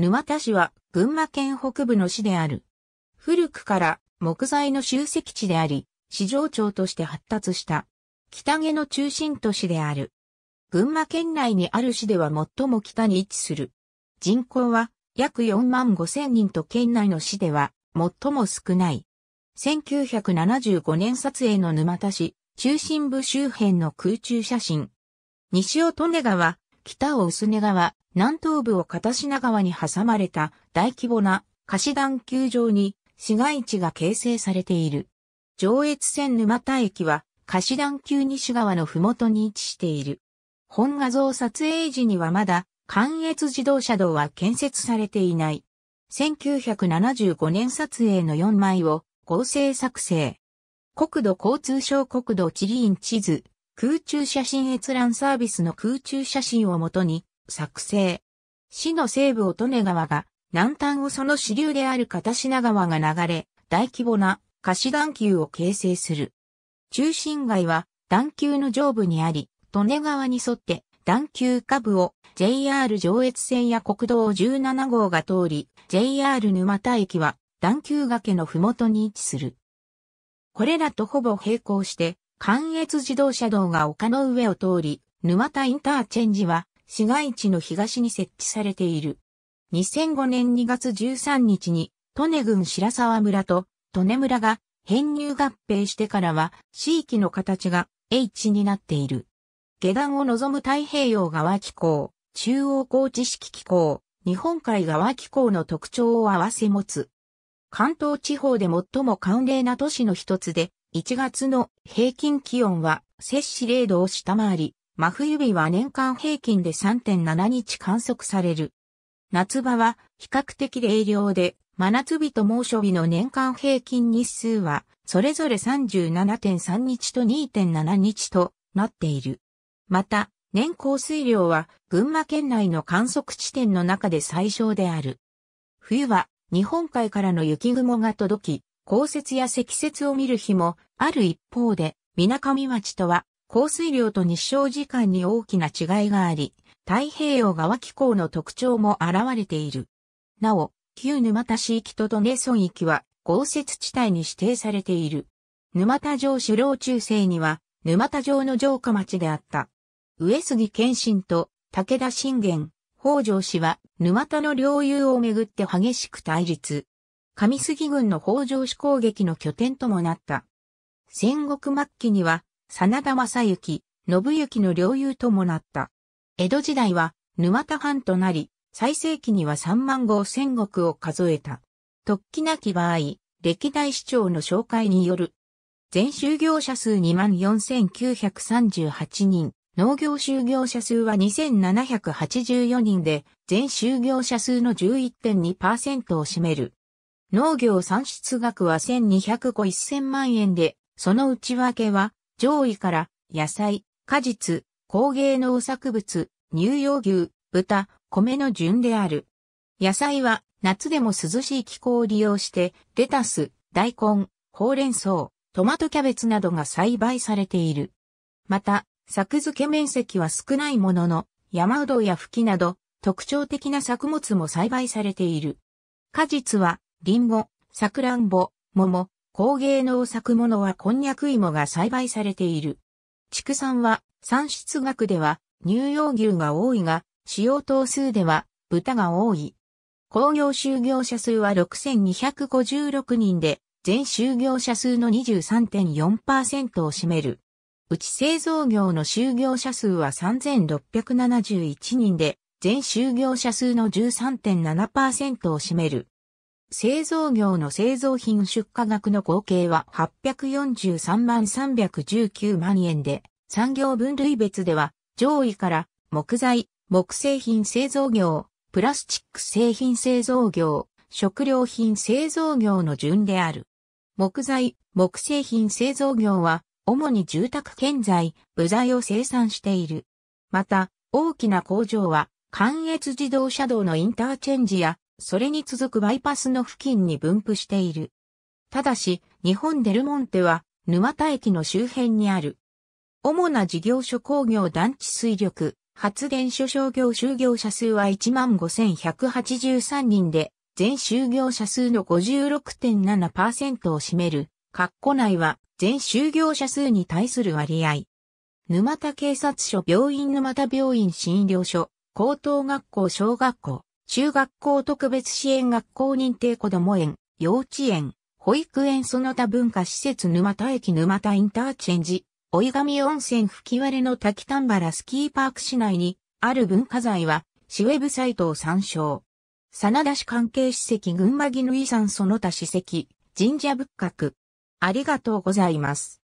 沼田市は群馬県北部の市である。古くから木材の集積地であり、市場町として発達した。北毛の中心都市である。群馬県内にある市では最も北に位置する。人口は約4万5千人と県内の市では最も少ない。1975年撮影の沼田市中心部周辺の空中写真。西尾利根川、北を薄根川、南東部を片品川に挟まれた大規模な貸し団球場に市街地が形成されている。上越線沼田駅は貸し団球西側の麓に位置している。本画像撮影時にはまだ関越自動車道は建設されていない。1975年撮影の4枚を合成作成。国土交通省国土地理院地図空中写真閲覧サービスの空中写真をもとに作成。市の西部乙女川が南端をその支流である片品川が流れ、大規模な貸し段丘を形成する。中心街は段丘の上部にあり、利根川に沿って段丘下部を JR 上越線や国道17号が通り、JR 沼田駅は段丘崖のふもとに位置する。これらとほぼ並行して、関越自動車道が丘の上を通り、沼田インターチェンジは市街地の東に設置されている。2005年2月13日に、利根郡白沢村と利根村が編入合併してからは、地域の形が H になっている。下段を望む太平洋側気候、中央高知式気候、日本海側気候の特徴を合わせ持つ。関東地方で最も寒冷な都市の一つで、1月の平均気温は摂氏0度を下回り、真冬日は年間平均で3.7日観測される。夏場は比較的冷涼で、真夏日と猛暑日の年間平均日数は、それぞれ37.3日と2.7日となっている。また、年降水量は群馬県内の観測地点の中で最小である。冬は日本海からの雪雲が届き、降雪や積雪を見る日もある一方で、水上町とは降水量と日照時間に大きな違いがあり、太平洋側気候の特徴も現れている。なお、旧沼田市域とドネ村域は豪雪地帯に指定されている。沼田城首領中世には、沼田城の城下町であった。上杉謙信と武田信玄、北条氏は沼田の領有をめぐって激しく対立。上杉軍の北条氏攻撃の拠点ともなった。戦国末期には、真田正幸、信幸の領有ともなった。江戸時代は、沼田藩となり、最盛期には3万号戦国を数えた。突起なき場合、歴代市長の紹介による、全就業者数24,938人、農業就業者数は2,784人で、全就業者数の11.2%を占める。農業産出額は1200個1000万円で、その内訳は、上位から、野菜、果実、工芸農作物、乳用牛、豚、米の順である。野菜は、夏でも涼しい気候を利用して、レタス、大根、ほうれん草、トマトキャベツなどが栽培されている。また、作付け面積は少ないものの、山うどや吹きなど、特徴的な作物も栽培されている。果実は、リンゴ、サクランボ、桃、工芸農作物はこんにゃく芋が栽培されている。畜産は、産出額では、乳用牛が多いが、使用頭数では、豚が多い。工業就業者数は6256人で、全就業者数の23.4%を占める。うち製造業の就業者数は3671人で、全就業者数の13.7%を占める。製造業の製造品出荷額の合計は843万319万円で、産業分類別では上位から木材、木製品製造業、プラスチック製品製造業、食料品製造業の順である。木材、木製品製造業は、主に住宅建材、部材を生産している。また、大きな工場は、関越自動車道のインターチェンジやそれに続くバイパスの付近に分布している。ただし、日本デルモンテは、沼田駅の周辺にある。主な事業所工業団地水力、発電所商業就業者数は15,183人で、全就業者数の56.7%を占める、括弧内は全就業者数に対する割合。沼田警察署病院沼田病院診療所、高等学校小学校、中学校特別支援学校認定子ども園、幼稚園、保育園その他文化施設沼田駅沼田インターチェンジ、追神温泉吹割の滝丹原スキーパーク市内にある文化財は、市ウェブサイトを参照。真田市関係史跡群馬義の遺産その他史跡、神社仏閣。ありがとうございます。